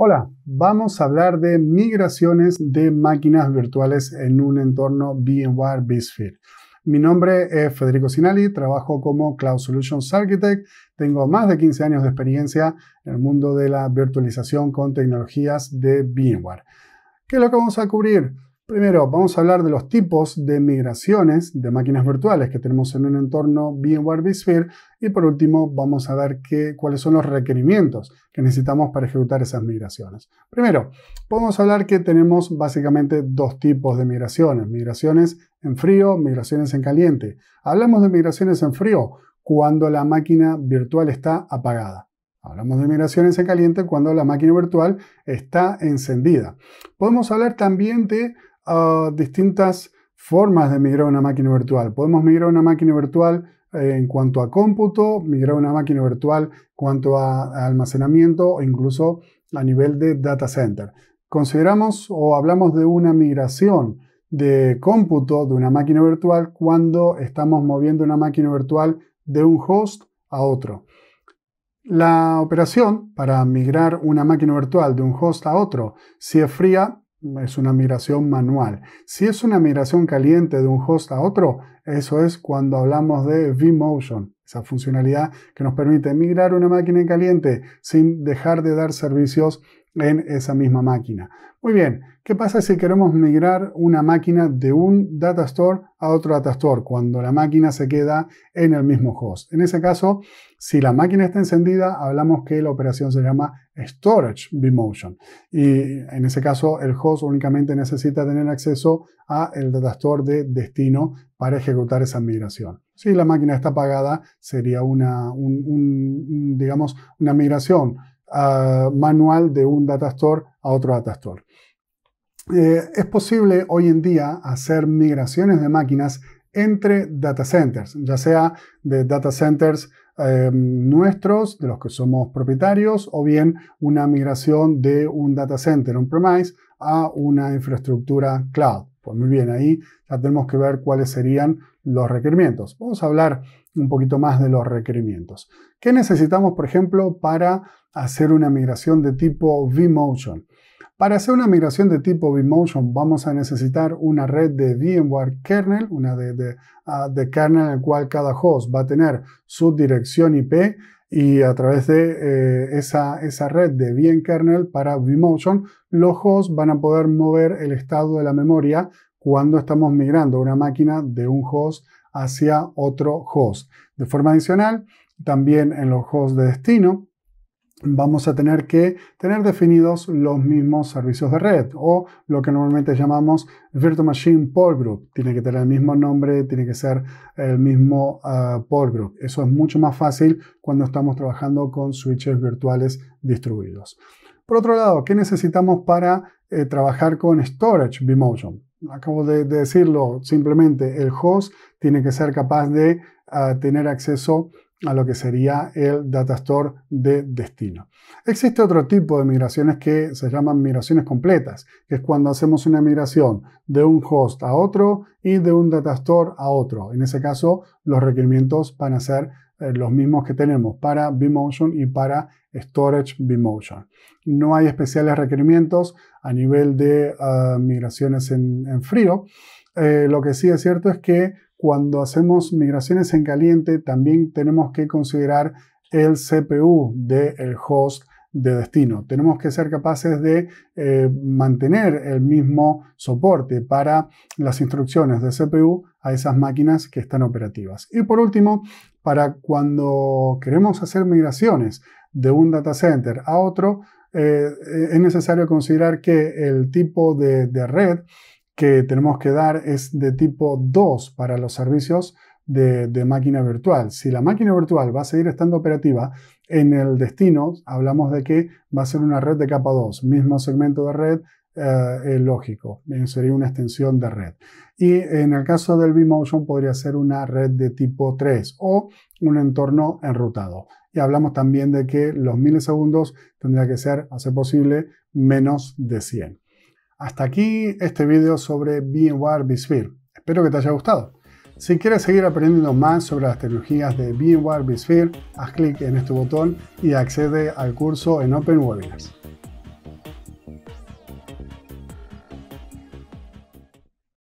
Hola, vamos a hablar de migraciones de máquinas virtuales en un entorno VMware vSphere. Mi nombre es Federico Sinali, trabajo como Cloud Solutions Architect, tengo más de 15 años de experiencia en el mundo de la virtualización con tecnologías de VMware. ¿Qué es lo que vamos a cubrir? Primero, vamos a hablar de los tipos de migraciones de máquinas virtuales que tenemos en un entorno VMware vSphere y por último vamos a ver qué, cuáles son los requerimientos que necesitamos para ejecutar esas migraciones. Primero, podemos hablar que tenemos básicamente dos tipos de migraciones, migraciones en frío, migraciones en caliente. Hablamos de migraciones en frío cuando la máquina virtual está apagada. Hablamos de migraciones en caliente cuando la máquina virtual está encendida. Podemos hablar también de distintas formas de migrar una máquina virtual. Podemos migrar una máquina virtual eh, en cuanto a cómputo, migrar una máquina virtual en cuanto a almacenamiento o incluso a nivel de data center. Consideramos o hablamos de una migración de cómputo de una máquina virtual cuando estamos moviendo una máquina virtual de un host a otro. La operación para migrar una máquina virtual de un host a otro, si es fría, es una migración manual. Si es una migración caliente de un host a otro, eso es cuando hablamos de vMotion, esa funcionalidad que nos permite migrar una máquina en caliente sin dejar de dar servicios en esa misma máquina. Muy bien, ¿qué pasa si queremos migrar una máquina de un data store a otro data store cuando la máquina se queda en el mismo host? En ese caso, si la máquina está encendida, hablamos que la operación se llama storage vMotion. Y en ese caso, el host únicamente necesita tener acceso a el datastore de destino para ejecutar esa migración. Si la máquina está apagada, sería una, digamos, una migración ah, manual de un datastore a otro datastore. Eh, es posible hoy en día hacer migraciones de máquinas entre data centers, ya sea de data centers Em, nuestros, de los que somos propietarios, o bien una migración de un data center on-premise a una infraestructura cloud. Pues muy bien, ahí ya tenemos que ver cuáles serían los requerimientos. Vamos a hablar un poquito más de los requerimientos. ¿Qué necesitamos, por ejemplo, para hacer una migración de tipo vMotion? Para hacer una migración de tipo vMotion vamos a necesitar una red de VMware kernel, una de, ah, de, kernel en el cual cada host va a tener su dirección IP y a través de eh, esa, esa, red de VM kernel para vMotion los hosts van a poder mover el estado de la memoria cuando estamos migrando una máquina de un host hacia otro host. De forma adicional, también en los hosts de destino vamos a tener que tener definidos los mismos servicios de red o lo que normalmente llamamos Virtual Machine Pool Group. Tiene que tener el mismo nombre, tiene que ser el mismo ah, port Group. Eso es mucho más fácil cuando estamos trabajando con switches virtuales distribuidos. Por otro lado, ¿qué necesitamos para eh, trabajar con Storage vMotion? Acabo de, decirlo simplemente, el host tiene que ser capaz de ah, tener acceso a lo que sería el data store de destino. Existe otro tipo de migraciones que se llaman migraciones completas, que es cuando hacemos una migración de un host a otro y de un data store a otro. En ese caso, los requerimientos van a ser eh, los mismos que tenemos para vMotion y para Storage vMotion. No hay especiales requerimientos a nivel de ah, migraciones en, frío. Eh, lo que sí es cierto es que cuando hacemos migraciones en caliente, también tenemos que considerar el CPU del host de destino. Tenemos que ser capaces de eh, mantener el mismo soporte para las instrucciones de CPU a esas máquinas que están operativas. Y por último, para cuando queremos hacer migraciones de un data center a otro, eh, eh, es necesario considerar que el tipo de red que tenemos que dar es de tipo 2 para los servicios de, máquina virtual. Si la máquina virtual va a seguir estando operativa, en el destino hablamos de que va a ser una red de capa 2, mismo segmento de red eh, eh, lógico, eh, sería una extensión de red. Y en el caso del vMotion podría ser una red de tipo 3 o un entorno enrutado. Y hablamos también de que los milisegundos tendría que ser, hace posible, menos de 100. Hasta aquí este video sobre VMware vSphere. Espero que te haya gustado. Si quieres seguir aprendiendo más sobre las tecnologías de VMware vSphere, haz clic en este botón y accede al curso en Open Webinars.